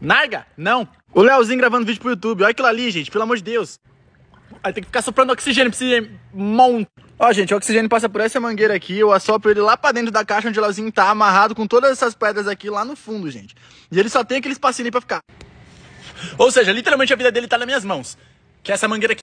Narga? Não. O Leozinho gravando vídeo pro YouTube. Olha aquilo ali, gente. Pelo amor de Deus. Aí tem que ficar soprando oxigênio pra esse monte. Ó, gente, o oxigênio passa por essa mangueira aqui, eu assopro ele lá pra dentro da caixa onde o Leozinho tá, amarrado com todas essas pedras aqui lá no fundo, gente. E ele só tem aquele espacinho ali pra ficar. Ou seja, literalmente a vida dele tá nas minhas mãos. Que é essa mangueira aqui.